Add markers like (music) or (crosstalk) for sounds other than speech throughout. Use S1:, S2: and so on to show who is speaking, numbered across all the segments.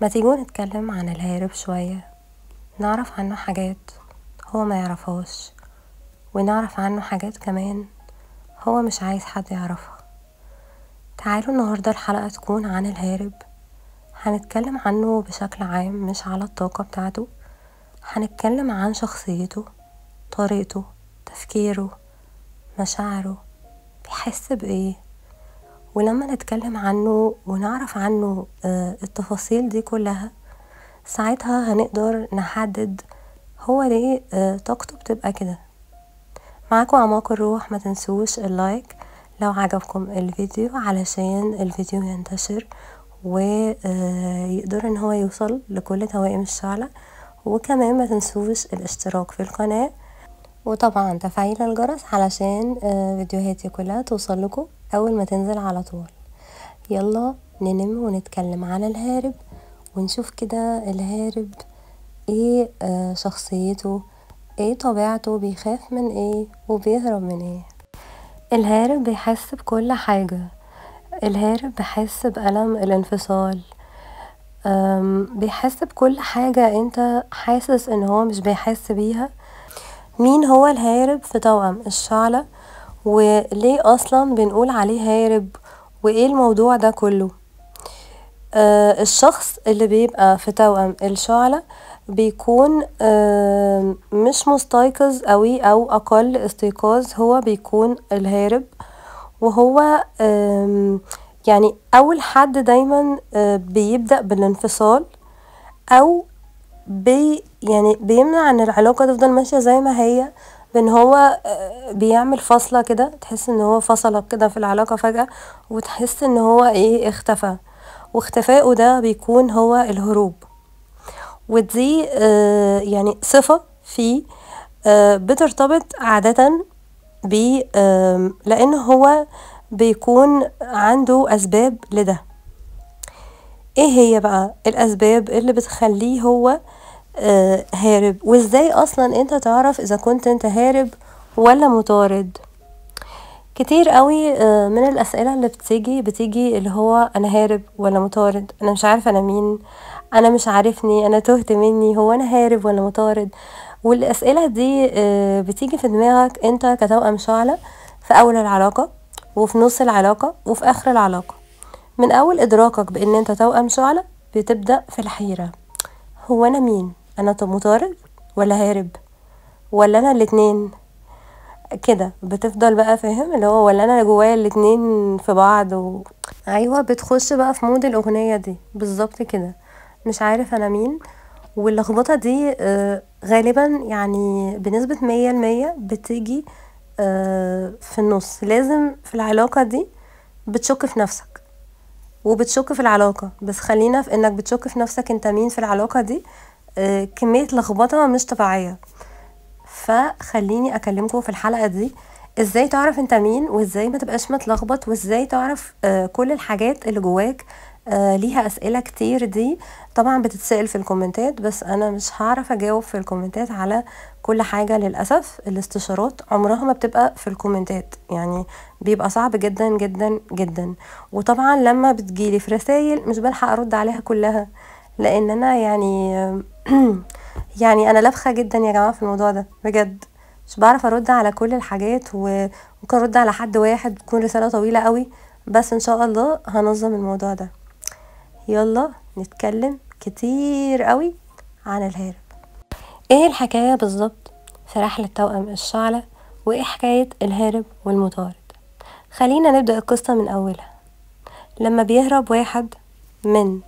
S1: ما تيجوا نتكلم عن الهارب شوية نعرف عنه حاجات هو ما يعرفهاش ونعرف عنه حاجات كمان هو مش عايز حد يعرفها تعالوا النهاردة الحلقة تكون عن الهارب هنتكلم عنه بشكل عام مش على الطاقة بتاعته هنتكلم عن شخصيته طريقته تفكيره مشاعره بيحس بايه ولما نتكلم عنه ونعرف عنه آه، التفاصيل دي كلها ساعتها هنقدر نحدد هو ليه آه، طاقته بتبقى كده معاكم اعماق الروح ما تنسوش اللايك لو عجبكم الفيديو علشان الفيديو ينتشر ويقدر آه، ان هو يوصل لكل توائم الشعلة وكمان ما تنسوش الاشتراك في القناة وطبعا تفعيل الجرس علشان فيديوهاتي كلها توصل لكم اول ما تنزل على طول يلا ننم ونتكلم على الهارب ونشوف كده الهارب ايه آه، شخصيته ايه طبيعته بيخاف من ايه وبيهرب من ايه الهارب بيحس بكل حاجة الهارب بيحس بألم الانفصال بيحس بكل حاجة انت حاسس ان هو مش بيحس بيها مين هو الهارب في توأم الشعلة وليه اصلا بنقول عليه هارب وايه الموضوع ده كله آه الشخص اللي بيبقى في توأم الشعلة بيكون آه مش مستيقظ قوي او اقل استيقاظ هو بيكون الهارب وهو آه يعني اول حد دايما آه بيبدأ بالانفصال او بي يعني بيمنع ان العلاقة تفضل ماشية زي ما هي بان هو آه، بيعمل فاصلة كده تحس ان هو فصلك كده في العلاقة فجأة وتحس ان هو ايه اختفى واختفائه ده بيكون هو الهروب ودي آه، يعني صفة فيه آه، بترتبط عادة ب لان هو بيكون عنده اسباب لده ايه هي بقى الاسباب اللي بتخليه هو آه، هارب وازاي اصلا انت تعرف اذا كنت انت هارب ولا مطارد كتير قوي آه، من الاسئله اللي بتيجي بتيجي اللي هو انا هارب ولا مطارد انا مش عارفه انا مين انا مش عارفني انا تهت مني هو انا هارب ولا مطارد والاسئله دي آه، بتيجي في دماغك انت كتوأم شعله في اول العلاقه وفي نص العلاقه وفي اخر العلاقه من اول ادراكك بان انت توأم شعله بتبدا في الحيره هو انا مين انا مطارد ولا هارب ولا انا الاتنين كده بتفضل بقى فاهم اللي هو ولا انا جوايا الاتنين في بعض و... ايوه بتخش بقى في مود الاغنيه دي بالظبط كده مش عارف انا مين واللخبطه دي آه، غالبا يعني بنسبه مية المية بتيجي آه، في النص لازم في العلاقه دي بتشك في نفسك وبتشك في العلاقه بس خلينا في انك بتشك في نفسك انت مين في العلاقه دي كمية لخبطة مش طبيعية فخليني اكلمكم في الحلقة دي ازاي تعرف انت مين وازاي ما تبقاش متلخبط وازاي تعرف آه، كل الحاجات اللي جواك آه، ليها اسئلة كتير دي طبعا بتتسأل في الكومنتات بس انا مش هعرف اجاوب في الكومنتات على كل حاجة للأسف الاستشارات عمرها ما بتبقى في الكومنتات يعني بيبقى صعب جدا جدا جدا وطبعا لما بتجيلي في رسايل مش بلحق ارد عليها كلها لان انا يعني (clears throat) يعني انا لفخه جدا يا جماعه في الموضوع ده بجد مش بعرف ارد على كل الحاجات وممكن ارد على حد واحد تكون رساله طويله قوي بس ان شاء الله هنظم الموضوع ده يلا نتكلم كتير قوي عن الهارب ايه الحكايه بالظبط في رحله توأم الشعله وايه حكايه الهارب والمطارد خلينا نبدا القصه من اولها لما بيهرب واحد من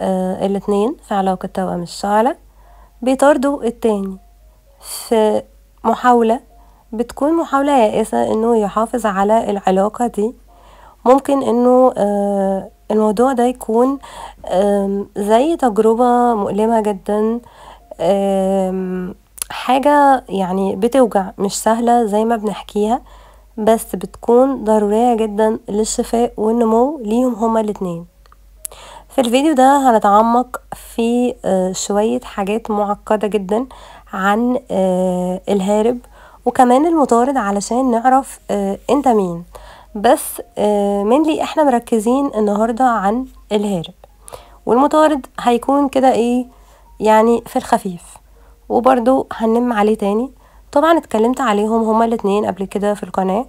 S1: آه، الاتنين في علاقة توأم الشعلة بيطاردوا التاني في محاولة بتكون محاولة يائسة انه يحافظ على العلاقة دي ممكن انه آه، الموضوع ده يكون زي تجربة مؤلمة جدا حاجة يعني بتوجع مش سهلة زي ما بنحكيها بس بتكون ضرورية جدا للشفاء والنمو ليهم هما الاتنين في الفيديو ده هنتعمق في آه، شوية حاجات معقدة جدا عن آه، الهارب وكمان المطارد علشان نعرف آه، انت مين بس لي احنا مركزين النهاردة عن الهارب والمطارد هيكون كده ايه يعني في الخفيف وبرضو هنم عليه تاني طبعا اتكلمت عليهم هما الاتنين قبل كده في القناة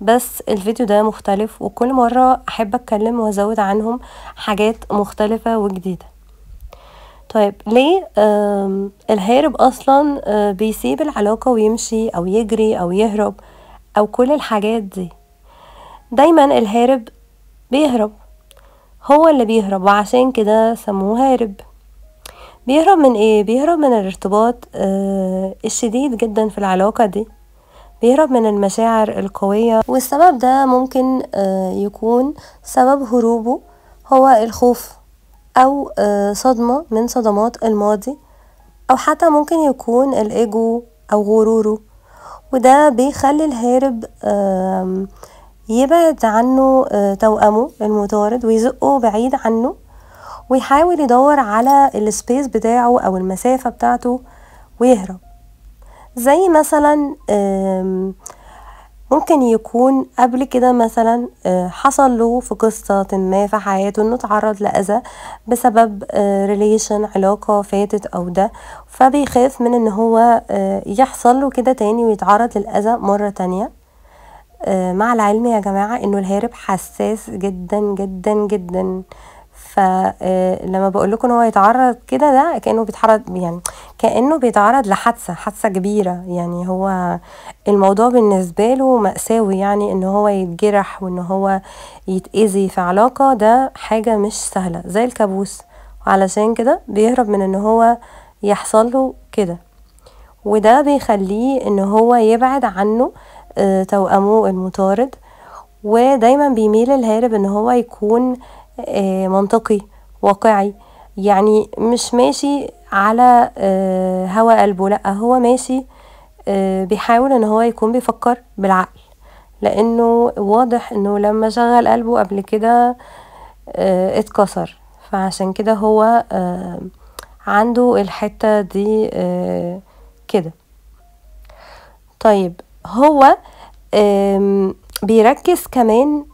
S1: بس الفيديو ده مختلف وكل مرة أحب أتكلم وأزود عنهم حاجات مختلفة وجديدة طيب ليه الهارب أصلا آه، بيسيب العلاقة ويمشي أو يجري أو يهرب أو كل الحاجات دي دايما الهارب بيهرب هو اللي بيهرب وعشان كده سموه هارب بيهرب من ايه بيهرب من الارتباط آه، الشديد جدا في العلاقة دي بيهرب من المشاعر القوية والسبب ده ممكن آه، يكون سبب هروبه هو الخوف أو آه، صدمة من صدمات الماضي أو حتى ممكن يكون الإيجو أو غروره وده بيخلي الهارب يبعد عنه آه، توأمه المطارد ويزقه بعيد عنه ويحاول يدور على السبيس بتاعه أو المسافة بتاعته ويهرب زي مثلا ممكن يكون قبل كده مثلا آه، حصل له في قصة ما في حياته انه اتعرض لأذى بسبب ريليشن آه، علاقة فاتت او ده فبيخاف من ان هو آه، يحصل له كده تاني ويتعرض للأذى مرة تانية مع العلم يا جماعة انه الهارب حساس جدا جدا جدا فلما آه، بقول لكم ان هو يتعرض كده ده كانه بيتعرض يعني كانه بيتعرض لحادثه حادثه كبيره يعني هو الموضوع بالنسبه له ماساوي يعني ان هو يتجرح وان هو يتاذي في علاقه ده حاجه مش سهله زي الكابوس علشان كده بيهرب من ان هو يحصل له كده وده بيخليه ان هو يبعد عنه آه، توأمه المطارد ودايما بيميل الهارب ان هو يكون آه، منطقي واقعي يعني مش ماشي على آه، هوى قلبه لا هو ماشي آه، بيحاول ان هو يكون بيفكر بالعقل لانه واضح انه لما شغل قلبه قبل كده اتكسر فعشان كده هو عنده الحتة دي كده طيب هو بيركز كمان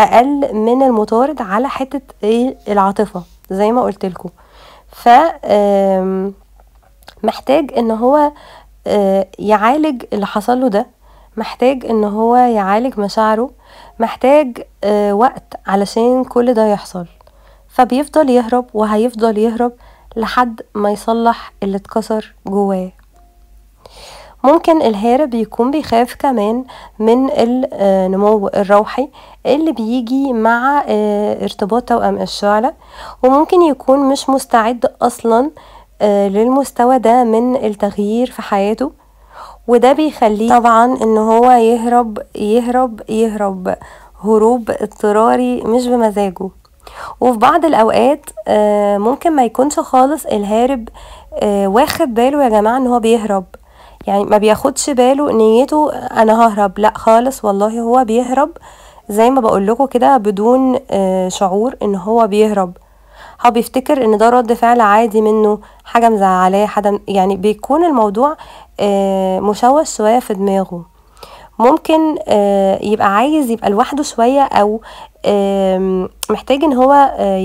S1: اقل من المطارد على حته ايه العاطفه زي ما قلت لكم ف محتاج ان هو آه، يعالج اللي حصل له ده محتاج ان هو يعالج مشاعره محتاج آه، وقت علشان كل ده يحصل فبيفضل يهرب وهيفضل يهرب لحد ما يصلح اللي اتكسر جواه ممكن الهارب يكون بيخاف كمان من النمو آه، الروحي اللي بيجي مع آه، ارتباط توأم الشعلة وممكن يكون مش مستعد أصلا آه، للمستوى ده من التغيير في حياته وده بيخليه طبعا ان هو يهرب يهرب يهرب هروب اضطراري مش بمزاجه وفي بعض الاوقات ممكن ما يكونش خالص الهارب واخد باله يا جماعه ان هو بيهرب يعني ما بياخدش باله نيته انا ههرب لا خالص والله هو بيهرب زي ما بقول لكم كده بدون آه، شعور ان هو بيهرب هو بيفتكر ان ده رد فعل عادي منه حاجه مزعلاه حدا يعني بيكون الموضوع آه، مشوش شويه في دماغه ممكن آه، يبقى عايز يبقى لوحده شوية أو محتاج ان هو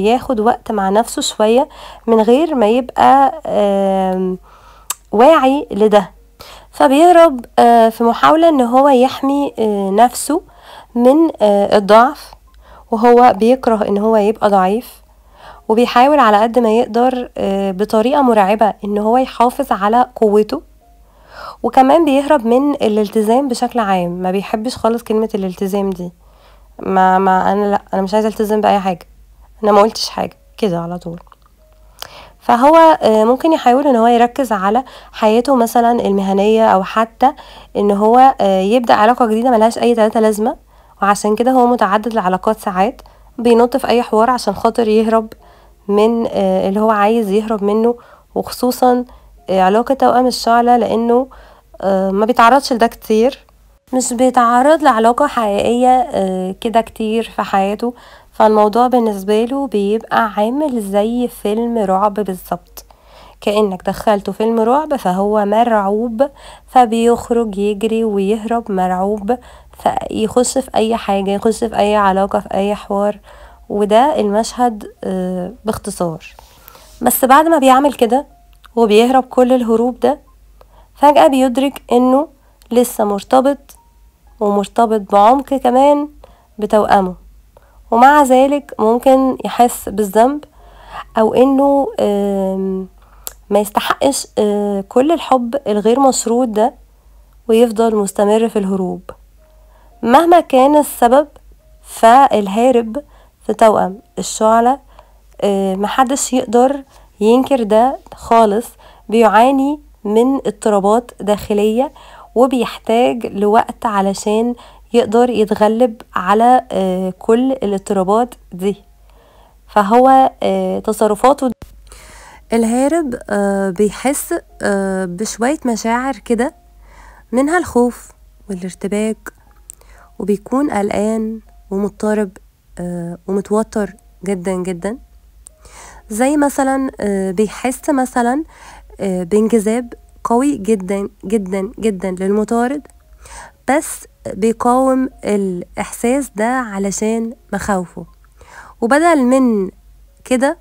S1: ياخد وقت مع نفسه شوية من غير ما يبقى واعي لده فبيهرب آه، في محاولة ان هو يحمي آه، نفسه من آه، الضعف وهو بيكره ان هو يبقى ضعيف وبيحاول على قد ما يقدر بطريقة مرعبة ان هو يحافظ على قوته وكمان بيهرب من الالتزام بشكل عام ما بيحبش خالص كلمة الالتزام دي ما, ما انا لا انا مش عايزة التزم بأي حاجة انا ما قلتش حاجة كده على طول فهو آه، ممكن يحاول ان هو يركز على حياته مثلا المهنيه او حتى ان هو آه، يبدا علاقه جديده ملهاش اي تلاته لازمه وعشان كده هو متعدد العلاقات ساعات بينط في اي حوار عشان خاطر يهرب من آه، اللي هو عايز يهرب منه وخصوصا علاقه توأم الشعله لانه ما بيتعرضش لده كتير مش بيتعرض لعلاقة حقيقية كده كتير في حياته فالموضوع بالنسبة له بيبقى عامل زي فيلم رعب بالظبط كأنك دخلته فيلم رعب فهو مرعوب فبيخرج يجري ويهرب مرعوب فيخش في أي حاجة يخش في أي علاقة في أي حوار وده المشهد آه، باختصار بس بعد ما بيعمل كده وبيهرب كل الهروب ده فجأة بيدرك انه لسه مرتبط ومرتبط بعمق كمان بتوأمه ومع ذلك ممكن يحس بالذنب او انه ما يستحقش آه، كل الحب الغير مشروط ده ويفضل مستمر في الهروب مهما كان السبب فالهارب في توأم الشعلة آه، محدش يقدر ينكر ده خالص بيعاني من اضطرابات داخلية وبيحتاج لوقت علشان يقدر يتغلب على آه، كل الاضطرابات دي فهو آه، تصرفاته الهارب آه، بيحس بشوية مشاعر كده منها الخوف والارتباك وبيكون قلقان ومضطرب ومتوتر جدا جدا زي مثلا بيحس مثلا بانجذاب قوي جدا جدا جدا للمطارد بس بيقاوم الإحساس ده علشان مخاوفه وبدل من كده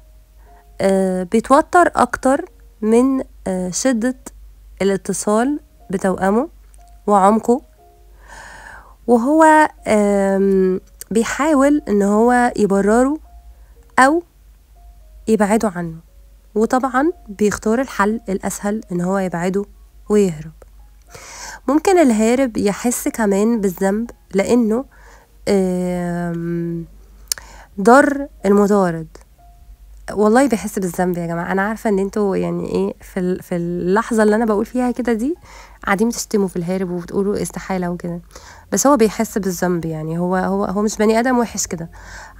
S1: آه، بيتوتر أكتر من آه، شدة الاتصال بتوأمه وعمقه وهو بيحاول ان هو يبرره او يبعده عنه وطبعا بيختار الحل الاسهل ان هو يبعده ويهرب ممكن الهارب يحس كمان بالذنب لأنه ضر المطارد والله بيحس بالذنب يا جماعه انا عارفه ان انتوا يعني ايه في في اللحظه اللي انا بقول فيها كده دي قاعدين بتشتموا في الهارب وبتقولوا استحاله وكده بس هو بيحس بالذنب يعني هو هو هو مش بني ادم وحش كده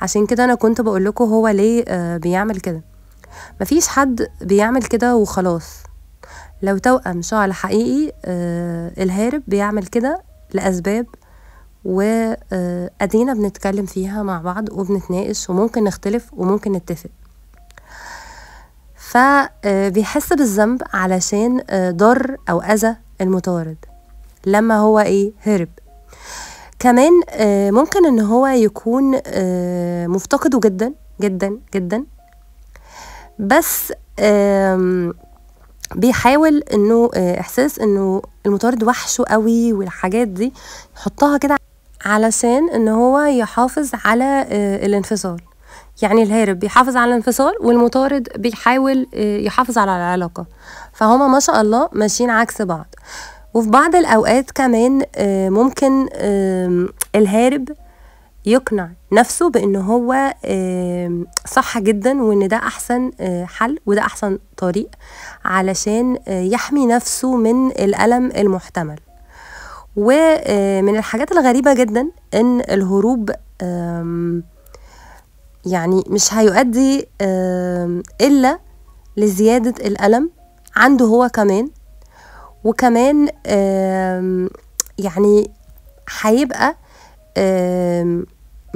S1: عشان كده انا كنت بقول لكم هو ليه آه بيعمل كده مفيش حد بيعمل كده وخلاص لو توأم شعل حقيقي آه، الهارب بيعمل كده لأسباب وأدينا آه، بنتكلم فيها مع بعض وبنتناقش وممكن نختلف وممكن نتفق فبيحس آه، بالذنب علشان ضر أو أذى المطارد لما هو إيه هرب كمان ممكن ان هو يكون مفتقده جدا جدا جدا بس بيحاول انه آه، احساس انه المطارد وحشه قوي والحاجات دي يحطها كده علشان ان هو يحافظ على آه، الانفصال يعني الهارب بيحافظ على الانفصال والمطارد بيحاول آه، يحافظ على العلاقه فهما ما شاء الله ماشيين عكس بعض وفي بعض الاوقات كمان ممكن الهارب يقنع نفسه بأنه هو صح جدا وأن ده أحسن آه، حل وده أحسن طريق علشان آه، يحمي نفسه من الألم المحتمل ومن آه، الحاجات الغريبة جدا أن الهروب يعني مش هيؤدي إلا لزيادة الألم عنده هو كمان وكمان يعني هيبقى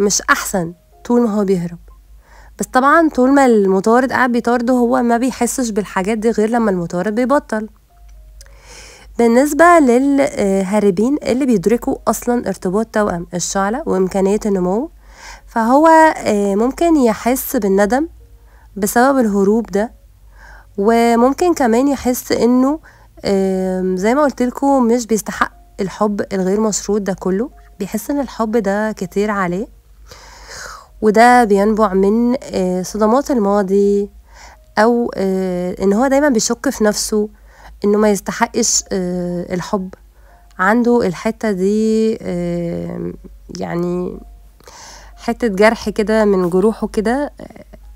S1: مش أحسن طول ما هو بيهرب بس طبعا طول ما المطارد قاعد بيطارده هو ما بيحسش بالحاجات دي غير لما المطارد بيبطل بالنسبة للهاربين اللي بيدركوا أصلا ارتباط توأم الشعلة وإمكانية النمو فهو آه، ممكن يحس بالندم بسبب الهروب ده وممكن كمان يحس انه زي ما قلت لكم مش بيستحق الحب الغير مشروط ده كله بيحس ان الحب ده كتير عليه وده بينبع من آه، صدمات الماضي او آه، ان هو دايما بيشك في نفسه انه ما يستحقش آه، الحب عنده الحته دي يعني حته جرح كده من جروحه كده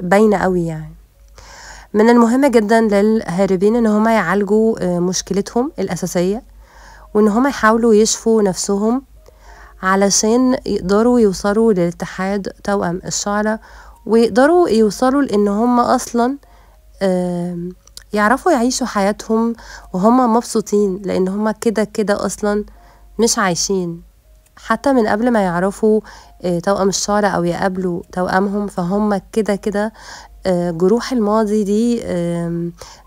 S1: باينه قوي يعني من المهم جدا للهاربين ان هما يعالجوا مشكلتهم الاساسيه وان هما يحاولوا يشفوا نفسهم علشان يقدروا يوصلوا للاتحاد توأم الشعرة ويقدروا يوصلوا لأن هم أصلا يعرفوا يعيشوا حياتهم وهم مبسوطين لأن هم كده كده أصلا مش عايشين حتى من قبل ما يعرفوا آه، توأم الشعرة أو يقابلوا توأمهم فهم كده كده آه، جروح الماضي دي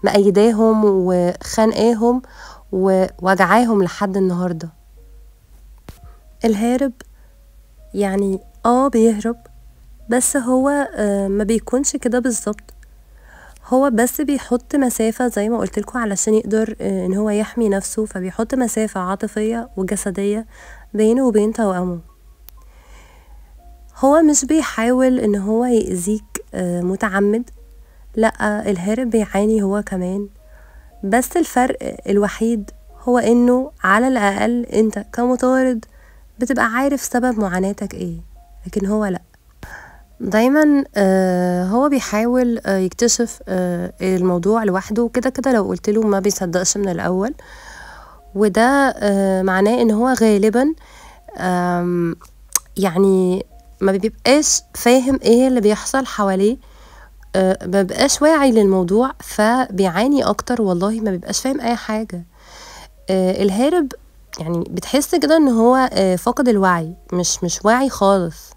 S1: مأيداهم وخانقاهم ووجعاهم لحد النهارده الهارب يعني اه بيهرب بس هو آه، ما بيكونش كده بالظبط هو بس بيحط مسافة زي ما لكم علشان يقدر آه، ان هو يحمي نفسه فبيحط مسافة عاطفية وجسدية بينه وبين توأمه هو مش بيحاول ان هو يأذيك آه، متعمد لا الهارب بيعاني هو كمان بس الفرق الوحيد هو انه على الاقل انت كمطارد بتبقى عارف سبب معاناتك ايه لكن هو لأ دايما آه هو بيحاول آه يكتشف آه الموضوع لوحده كده كده لو قلت له ما بيصدقش من الاول وده آه، معناه ان هو غالبا يعني ما بيبقاش فاهم ايه اللي بيحصل حواليه آه، ما بيبقاش واعي للموضوع فبيعاني اكتر والله ما بيبقاش فاهم اي حاجه آه، الهارب يعني بتحس كده ان هو آه، فاقد الوعي مش مش واعي خالص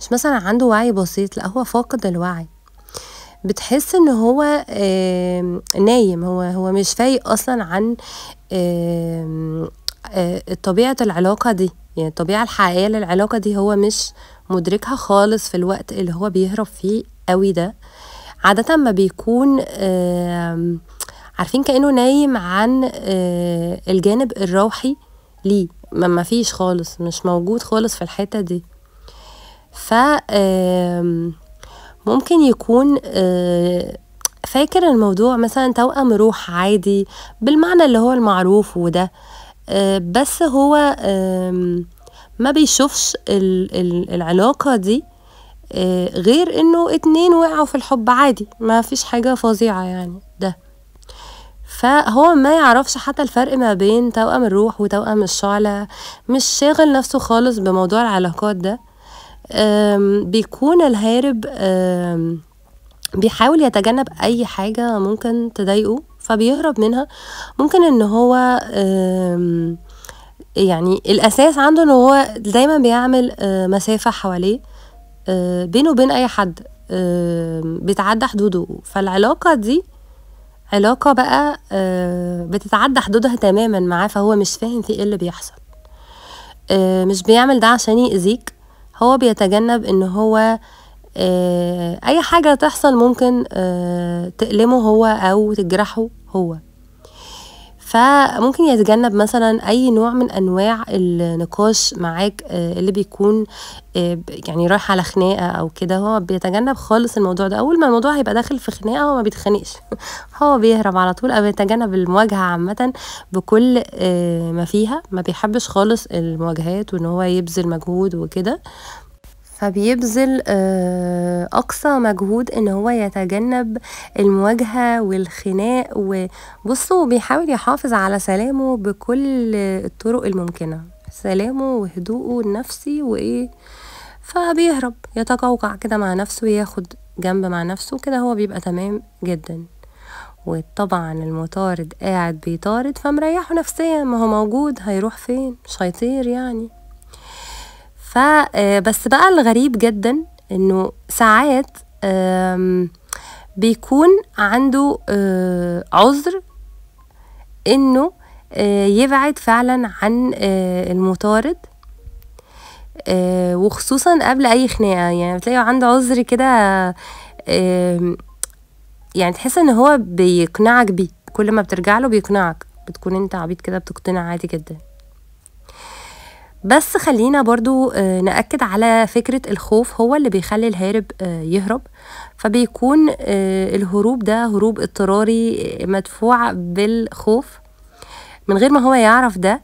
S1: مش مثلا عنده وعي بسيط لا هو فاقد الوعي بتحس ان هو نايم هو هو مش فايق اصلا عن آه، طبيعه العلاقه دي يعني الطبيعه الحقيقيه للعلاقه دي هو مش مدركها خالص في الوقت اللي هو بيهرب فيه قوي ده عاده ما بيكون عارفين كانه نايم عن آه، الجانب الروحي ليه ما فيش خالص مش موجود خالص في الحتة دي ف ممكن يكون آه، فاكر الموضوع مثلا توأم روح عادي بالمعنى اللي هو المعروف وده آه، بس هو ما بيشوفش العلاقة دي آه، غير انه اتنين وقعوا في الحب عادي ما فيش حاجة فظيعة يعني ده فهو ما يعرفش حتى الفرق ما بين توأم الروح وتوأم الشعلة مش شاغل نفسه خالص بموضوع العلاقات ده بيكون الهارب بيحاول يتجنب أي حاجة ممكن تضايقه فبيهرب منها ممكن ان هو يعني الأساس عنده ان هو دايما بيعمل آه، مسافة حواليه آه، بينه وبين أي حد بتعدى حدوده فالعلاقة دي علاقة بقى آه، بتتعدى حدودها تماما معاه فهو مش فاهم في ايه اللي بيحصل آه، مش بيعمل ده عشان يأذيك هو بيتجنب ان هو آه، اي حاجة تحصل ممكن تألمه هو او تجرحه هو فممكن يتجنب مثلا اي نوع من انواع النقاش معاك آه، اللي بيكون آه، يعني رايح على خناقه او كده هو بيتجنب خالص الموضوع ده اول ما الموضوع هيبقى داخل في خناقه هو ما بيتخانقش (laughs) هو بيهرب على طول او بيتجنب المواجهه عامه بكل آه، ما فيها ما بيحبش خالص المواجهات وان هو يبذل مجهود وكده فبيبذل آه، أقصى مجهود إن هو يتجنب المواجهة والخناق وبصوا بيحاول يحافظ على سلامه بكل الطرق الممكنة سلامه وهدوءه النفسي وإيه فبيهرب يتقوقع كده مع نفسه ياخد جنب مع نفسه كده هو بيبقى تمام جدا وطبعا المطارد قاعد بيطارد فمريحه نفسيا ما هو موجود هيروح فين مش هيطير يعني فبس آه، بقى الغريب جدا انه ساعات بيكون عنده آه، عذر انه آه، يبعد فعلا عن المطارد وخصوصا قبل اي خناقه يعني بتلاقيه عنده عذر كده يعني تحس ان هو بيقنعك بيه كل ما بترجع له بيقنعك بتكون انت عبيط كده بتقتنع عادي جدا بس خلينا برضو آه، نأكد على فكرة الخوف هو اللي بيخلي الهارب آه، يهرب فبيكون آه، الهروب ده هروب اضطراري مدفوع بالخوف من غير ما هو يعرف ده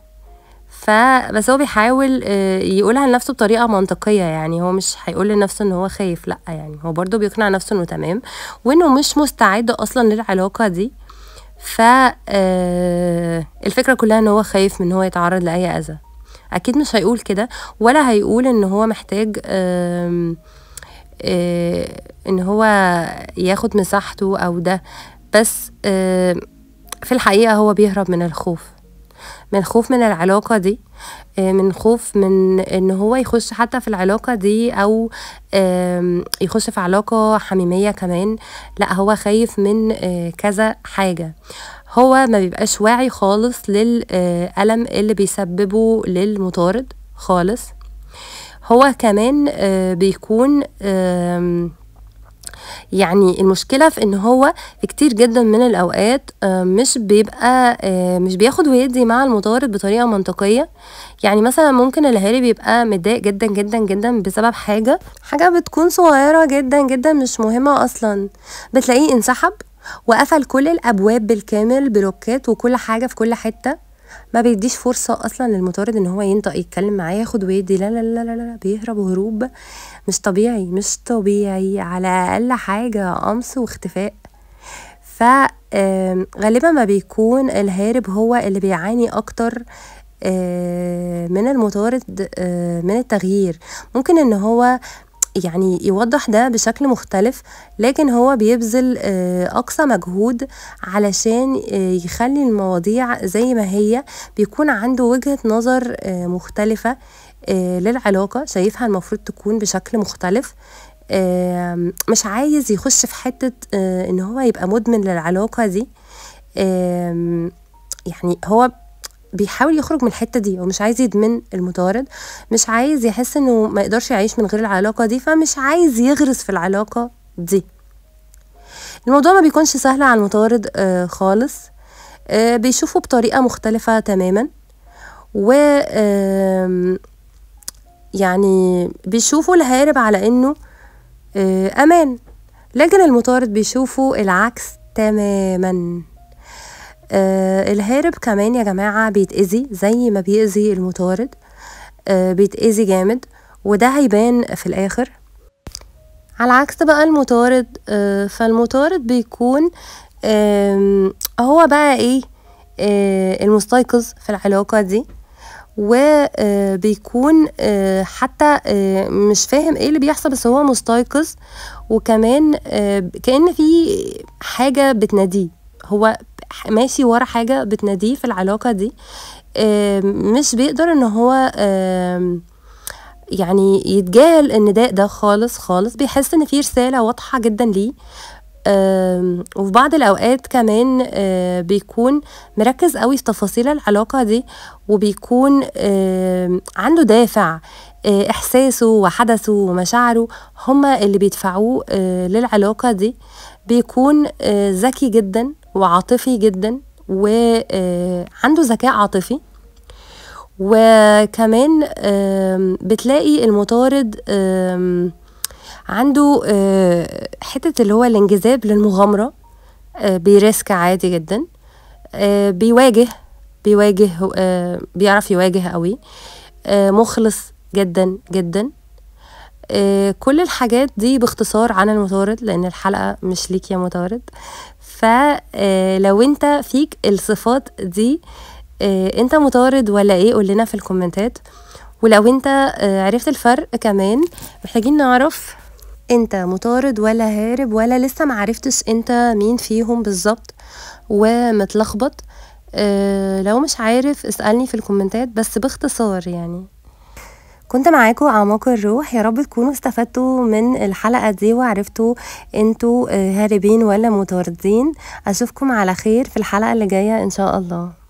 S1: فبس هو بيحاول يقولها لنفسه بطريقة منطقية يعني هو مش هيقول لنفسه انه هو خايف لأ يعني هو برضه بيقنع نفسه انه تمام وانه مش مستعد اصلا للعلاقة دي ف الفكرة كلها ان هو خايف من هو يتعرض لأي أذى اكيد مش هيقول كده ولا هيقول ان هو محتاج آه، ان هو ياخد مساحته او ده بس في الحقيقه هو بيهرب من الخوف من خوف من العلاقة دي آه، من خوف من ان هو يخش حتى في العلاقة دي او يخش في علاقة حميمية كمان لا هو خايف من آه، كذا حاجة هو ما بيبقاش واعي خالص للألم آه، اللي بيسببه للمطارد خالص هو كمان آه، بيكون يعني المشكلة في ان هو كتير جدا من الاوقات آه، مش بيبقى مش بياخد ويدي مع المطارد بطريقة منطقية يعني مثلا ممكن الهاري بيبقى متضايق جدا جدا جدا بسبب حاجة حاجة بتكون صغيرة جدا جدا مش مهمة اصلا بتلاقيه انسحب وقفل كل الابواب بالكامل بلوكات وكل حاجه في كل حته ما بيديش فرصه اصلا للمطارد ان هو ينطق يتكلم معاه ياخد ويدي لا لا لا لا لا بيهرب هروب مش طبيعي مش طبيعي على اقل حاجه قمص واختفاء ف غالبا ما بيكون الهارب هو اللي بيعاني اكتر من المطارد من التغيير ممكن ان هو يعني يوضح ده بشكل مختلف لكن هو بيبذل آه، أقصى مجهود علشان آه، يخلي المواضيع زي ما هي بيكون عنده وجهة نظر آه، مختلفة للعلاقة شايفها المفروض تكون بشكل مختلف مش عايز يخش في حتة ان هو يبقى مدمن للعلاقة دي يعني هو بيحاول يخرج من الحته دي ومش عايز يدمن المطارد مش عايز يحس انه ما يقدرش يعيش من غير العلاقه دي فمش عايز يغرس في العلاقه دي الموضوع ما بيكونش سهل على المطارد آه خالص آه بيشوفه بطريقه مختلفه تماما و آه يعني بيشوفوا الهارب على انه آه امان لكن المطارد بيشوفوا العكس تماما آه الهارب كمان يا جماعة بيتأذي زي ما بيأذي المطارد آه بيتأذي جامد وده هيبان في الآخر على عكس بقى المطارد آه فالمطارد بيكون آه هو بقى ايه آه المستيقظ في العلاقة دي وبيكون آه، آه، حتى آه، مش فاهم ايه اللي بيحصل بس هو مستيقظ وكمان كأن في حاجة بتناديه هو ماشي ورا حاجة بتناديه في العلاقة دي مش بيقدر ان هو يعني يتجاهل النداء ده خالص خالص بيحس ان في رسالة واضحة جدا ليه وفي بعض الأوقات كمان بيكون مركز قوي في تفاصيل العلاقة دي وبيكون عنده دافع إحساسه وحدثه ومشاعره هما اللي بيدفعوه للعلاقة دي بيكون ذكي جدا وعاطفي جدا وعنده آه، ذكاء عاطفي وكمان بتلاقي المطارد عنده آه، حتة اللي هو الانجذاب للمغامرة آه، بيريسك عادي جدا بيواجه بيواجه بيعرف يواجه قوي مخلص جدا جدا كل الحاجات دي باختصار عن المطارد لان الحلقه مش ليك يا مطارد فلو آه، انت فيك الصفات دي آه، انت مطارد ولا ايه قول لنا في الكومنتات ولو انت آه، عرفت الفرق كمان محتاجين نعرف انت مطارد ولا هارب ولا لسه معرفتش انت مين فيهم بالظبط ومتلخبط لو مش عارف اسألني في الكومنتات بس باختصار يعني كنت معاكم أعماق الروح يا رب تكونوا استفدتوا من الحلقة دي وعرفتوا انتوا آه، هاربين ولا مطاردين أشوفكم على خير في الحلقة اللي جاية إن شاء الله